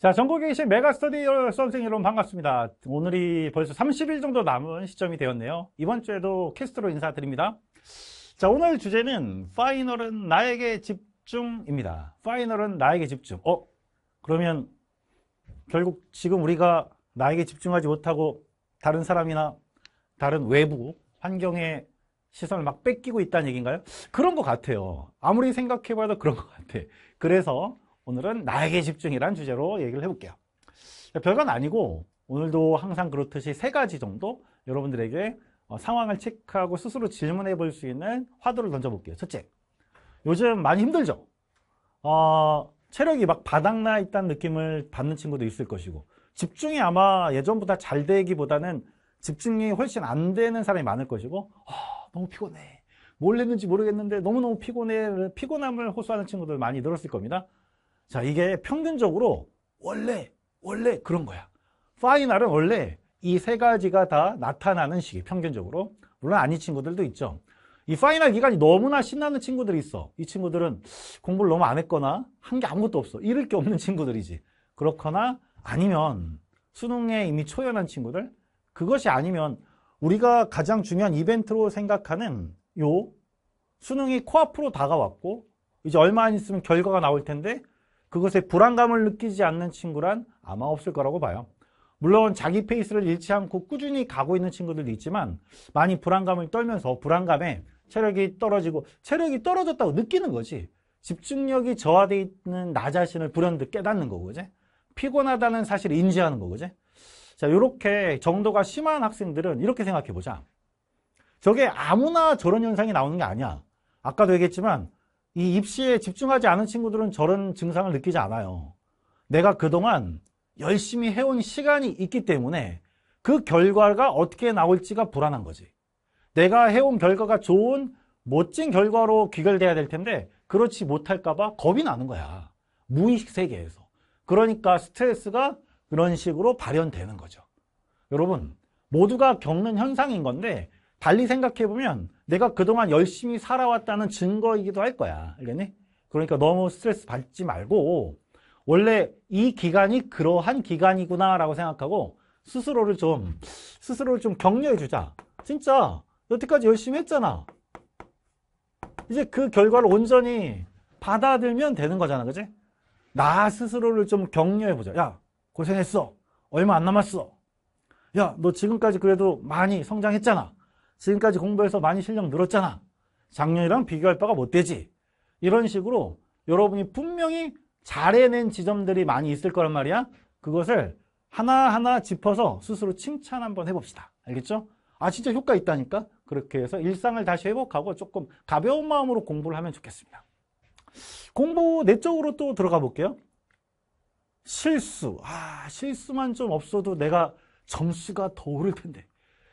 자, 전국에 계신 메가스터디 수험생 여러분 반갑습니다. 오늘이 벌써 30일 정도 남은 시점이 되었네요. 이번 주에도 캐스트로 인사드립니다. 자, 오늘 주제는 파이널은 나에게 집중입니다. 파이널은 나에게 집중. 어? 그러면 결국 지금 우리가 나에게 집중하지 못하고 다른 사람이나 다른 외부 환경에 시선을 막 뺏기고 있다는 얘기인가요? 그런 것 같아요. 아무리 생각해봐도 그런 것 같아. 그래서 오늘은 나에게 집중이란 주제로 얘기를 해볼게요. 별건 아니고 오늘도 항상 그렇듯이 세 가지 정도 여러분들에게 어, 상황을 체크하고 스스로 질문해 볼 수 있는 화두를 던져볼게요. 첫째, 요즘 많이 힘들죠? 어, 체력이 막 바닥나 있다는 느낌을 받는 친구도 있을 것이고 집중이 아마 예전보다 잘 되기보다는 집중이 훨씬 안 되는 사람이 많을 것이고 아, 너무 피곤해 뭘 했는지 모르겠는데 너무너무 피곤해 피곤함을 호소하는 친구들 많이 늘었을 겁니다 자, 이게 평균적으로 원래, 원래 그런 거야. 파이널은 원래 이 세 가지가 다 나타나는 시기, 평균적으로. 물론 아닌 친구들도 있죠. 이 파이널 기간이 너무나 신나는 친구들이 있어. 이 친구들은 공부를 너무 안 했거나 한 게 아무것도 없어. 잃을 게 없는 친구들이지. 그렇거나 아니면 수능에 이미 초연한 친구들 그것이 아니면 우리가 가장 중요한 이벤트로 생각하는 요 수능이 코앞으로 다가왔고 이제 얼마 안 있으면 결과가 나올 텐데 그것에 불안감을 느끼지 않는 친구란 아마 없을 거라고 봐요. 물론 자기 페이스를 잃지 않고 꾸준히 가고 있는 친구들도 있지만 많이 불안감을 떨면서 불안감에 체력이 떨어지고 체력이 떨어졌다고 느끼는 거지 집중력이 저하돼 있는 나 자신을 불현듯 깨닫는 거고 그 피곤하다는 사실을 인지하는 거고 그자 이렇게 정도가 심한 학생들은 이렇게 생각해 보자 저게 아무나 저런 현상이 나오는 게 아니야 아까도 얘기했지만 이 입시에 집중하지 않은 친구들은 저런 증상을 느끼지 않아요. 내가 그동안 열심히 해온 시간이 있기 때문에 그 결과가 어떻게 나올지가 불안한 거지. 내가 해온 결과가 좋은 멋진 결과로 귀결돼야 될 텐데 그렇지 못할까봐 겁이 나는 거야. 무의식 세계에서. 그러니까 스트레스가 그런 식으로 발현되는 거죠. 여러분 모두가 겪는 현상인 건데 달리 생각해보면 내가 그동안 열심히 살아왔다는 증거이기도 할 거야. 알겠니? 그러니까 너무 스트레스 받지 말고 원래 이 기간이 그러한 기간이구나라고 생각하고 스스로를 좀 스스로를 좀 격려해 주자. 진짜 여태까지 열심히 했잖아. 이제 그 결과를 온전히 받아들면 되는 거잖아. 그지? 나 스스로를 좀 격려해 보자. 야, 고생했어. 얼마 안 남았어. 야, 너 지금까지 그래도 많이 성장했잖아. 지금까지 공부해서 많이 실력 늘었잖아. 작년이랑 비교할 바가 못 되지. 이런 식으로 여러분이 분명히 잘해낸 지점들이 많이 있을 거란 말이야. 그것을 하나하나 짚어서 스스로 칭찬 한번 해봅시다. 알겠죠? 아 진짜 효과 있다니까? 그렇게 해서 일상을 다시 회복하고 조금 가벼운 마음으로 공부를 하면 좋겠습니다. 공부 내적으로 또 들어가 볼게요. 실수. 아, 실수만 좀 없어도 내가 점수가 더 오를 텐데.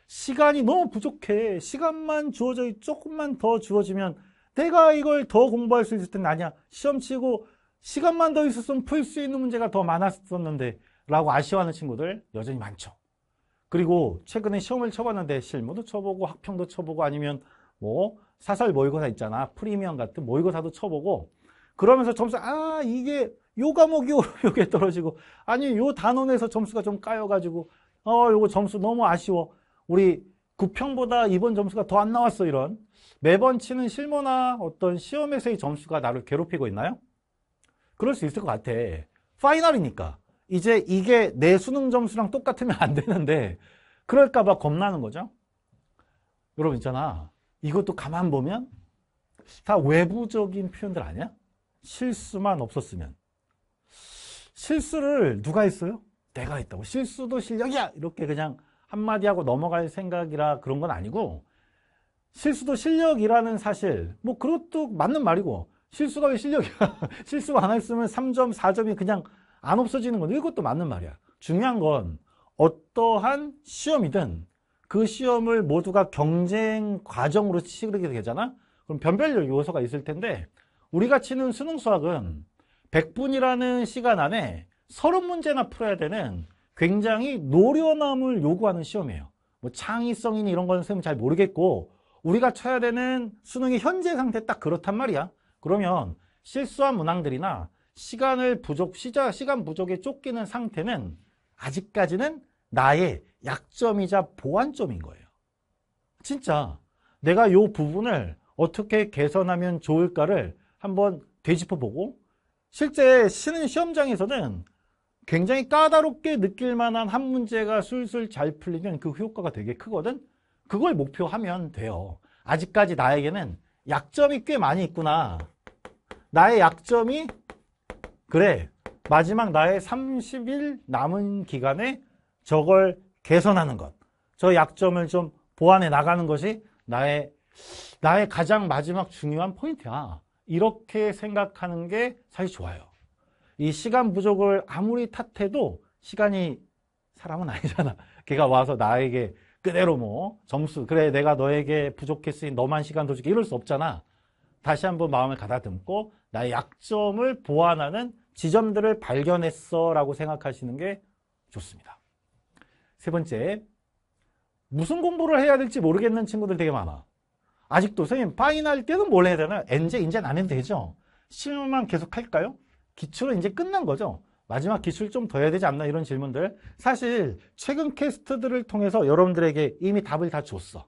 시간이 너무 부족해. 시간만 주어져 조금만 더 주어지면 내가 이걸 더 공부할 수 있을 텐데 아니야. 시험 치고 시간만 더 있었으면 풀 수 있는 문제가 더 많았었는데 라고 아쉬워하는 친구들 여전히 많죠. 그리고 최근에 시험을 쳐봤는데 실무도 쳐보고 학평도 쳐보고 아니면 뭐 사설 모의고사 있잖아. 프리미엄 같은 모의고사도 쳐보고 그러면서 점수 아 이게 요 과목이 요게 떨어지고 아니 요 단원에서 점수가 좀 까여가지고 어 요거 점수 너무 아쉬워 우리 9평보다 이번 점수가 더 안 나왔어 이런 매번 치는 실무나 어떤 시험에서의 점수가 나를 괴롭히고 있나요? 그럴 수 있을 것 같아. 파이널이니까. 이제 이게 내 수능 점수랑 똑같으면 안 되는데 그럴까 봐 겁나는 거죠. 여러분 있잖아. 이것도 가만 보면 다 외부적인 표현들 아니야? 실수만 없었으면. 실수를 누가 했어요? 내가 했다고. 실수도 실력이야! 이렇게 그냥 한마디 하고 넘어갈 생각이라 그런 건 아니고 실수도 실력이라는 사실 뭐 그것도 맞는 말이고 실수가 왜 실력이야 실수 가안 했으면 3점 4점이 그냥 안 없어지는 건데 이것도 맞는 말이야 중요한 건 어떠한 시험이든 그 시험을 모두가 경쟁 과정으로 치르게 되잖아 그럼 변별력 요소가 있을 텐데 우리가 치는 수능 수학은 100분이라는 시간 안에 30문제나 풀어야 되는 굉장히 노련함을 요구하는 시험이에요. 뭐 창의성이니 이런 건 선생님 잘 모르겠고 우리가 쳐야 되는 수능의 현재 상태 딱 그렇단 말이야. 그러면 실수한 문항들이나 시간을 부족, 시자, 시간 부족에 쫓기는 상태는 아직까지는 나의 약점이자 보완점인 거예요. 진짜 내가 요 부분을 어떻게 개선하면 좋을까를 한번 되짚어보고 실제 쉬는 시험장에서는 굉장히 까다롭게 느낄 만한 한 문제가 술술 잘 풀리면 그 효과가 되게 크거든 그걸 목표하면 돼요 아직까지 나에게는 약점이 꽤 많이 있구나 나의 약점이 그래 마지막 나의 30일 남은 기간에 저걸 개선하는 것저 약점을 좀 보완해 나가는 것이 나의 나의 가장 마지막 중요한 포인트야 이렇게 생각하는 게 사실 좋아요 이 시간 부족을 아무리 탓해도 시간이 사람은 아니잖아. 걔가 와서 나에게 그대로 뭐 점수 그래 내가 너에게 부족했으니 너만 시간 도 줄게 이럴 수 없잖아. 다시 한번 마음을 가다듬고 나의 약점을 보완하는 지점들을 발견했어 라고 생각하시는 게 좋습니다. 세 번째, 무슨 공부를 해야 될지 모르겠는 친구들 되게 많아. 아직도 선생님 파이널 때는 뭘 해야 되나? 엔제, 인제는 안 해도 되죠? 실무만 계속 할까요? 기출은 이제 끝난 거죠. 마지막 기출 좀 더 해야 되지 않나 이런 질문들 사실 최근 캐스트들을 통해서 여러분들에게 이미 답을 다 줬어.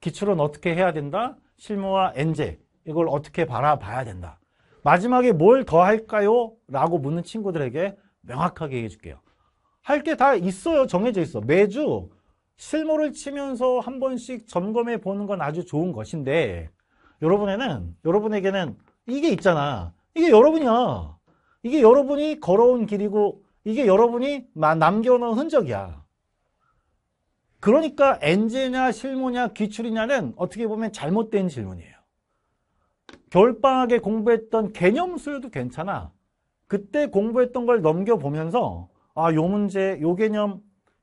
기출은 어떻게 해야 된다? 실무와 엔제 이걸 어떻게 바라봐야 된다. 마지막에 뭘 더 할까요? 라고 묻는 친구들에게 명확하게 얘기해 줄게요. 할 게 다 있어요. 정해져 있어. 매주 실무를 치면서 한 번씩 점검해 보는 건 아주 좋은 것인데 여러분에는 여러분에게는 이게 있잖아. 이게 여러분이야. 이게 여러분이 걸어온 길이고 이게 여러분이 남겨놓은 흔적이야. 그러니까 엔제냐 실무냐 기출이냐는 어떻게 보면 잘못된 질문이에요. 겨울방학에 공부했던 개념 수요도 괜찮아. 그때 공부했던 걸 넘겨보면서 아, 요 문제, 요 개념,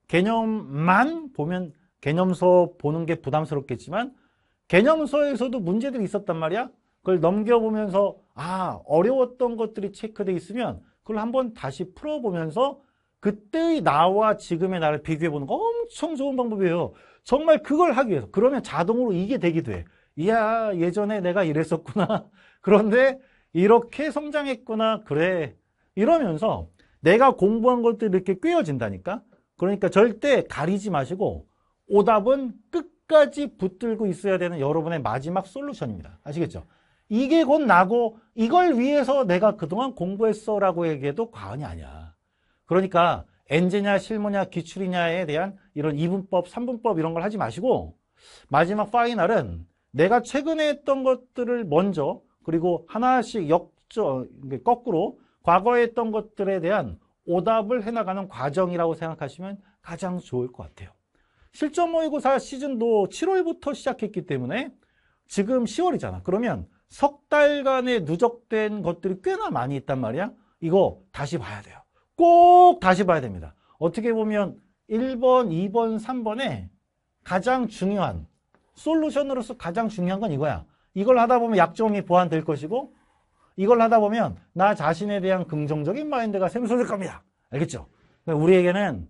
개념만 보면 개념 서 보는 게 부담스럽겠지만 개념 서에서도 문제들이 있었단 말이야. 그걸 넘겨보면서 아 어려웠던 것들이 체크돼 있으면 그걸 한번 다시 풀어보면서 그때의 나와 지금의 나를 비교해보는 거 엄청 좋은 방법이에요. 정말 그걸 하기 위해서. 그러면 자동으로 이게 되기도 해. 이야 예전에 내가 이랬었구나. 그런데 이렇게 성장했구나. 그래. 이러면서 내가 공부한 것들이 이렇게 꿰어진다니까. 그러니까 절대 가리지 마시고 오답은 끝까지 붙들고 있어야 되는 여러분의 마지막 솔루션입니다. 아시겠죠? 이게 곧 나고 이걸 위해서 내가 그동안 공부했어 라고 얘기해도 과언이 아니야. 그러니까 엔제냐 실무냐 기출이냐에 대한 이런 이분법, 삼분법 이런 걸 하지 마시고 마지막 파이널은 내가 최근에 했던 것들을 먼저 그리고 하나씩 역적 거꾸로 과거에 했던 것들에 대한 오답을 해나가는 과정이라고 생각하시면 가장 좋을 것 같아요. 실전 모의고사 시즌도 7월부터 시작했기 때문에 지금 10월이잖아. 그러면 석 달간에 누적된 것들이 꽤나 많이 있단 말이야. 이거 다시 봐야 돼요. 꼭 다시 봐야 됩니다. 어떻게 보면 1번, 2번, 3번에 가장 중요한 솔루션으로서 가장 중요한 건 이거야. 이걸 하다 보면 약점이 보완될 것이고 이걸 하다 보면 나 자신에 대한 긍정적인 마인드가 샘솟을 겁니다. 알겠죠? 그러니까 우리에게는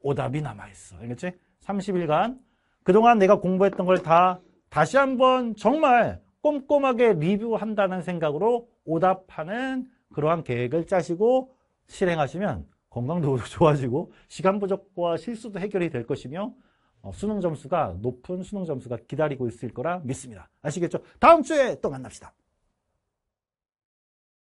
오답이 남아있어. 알겠지? 30일간 그동안 내가 공부했던 걸 다 다시 한번 정말 꼼꼼하게 리뷰한다는 생각으로 오답하는 그러한 계획을 짜시고 실행하시면 건강도 좋아지고 시간 부족과 실수도 해결이 될 것이며 어, 수능 점수가 높은 수능 점수가 기다리고 있을 거라 믿습니다. 아시겠죠? 다음 주에 또 만납시다.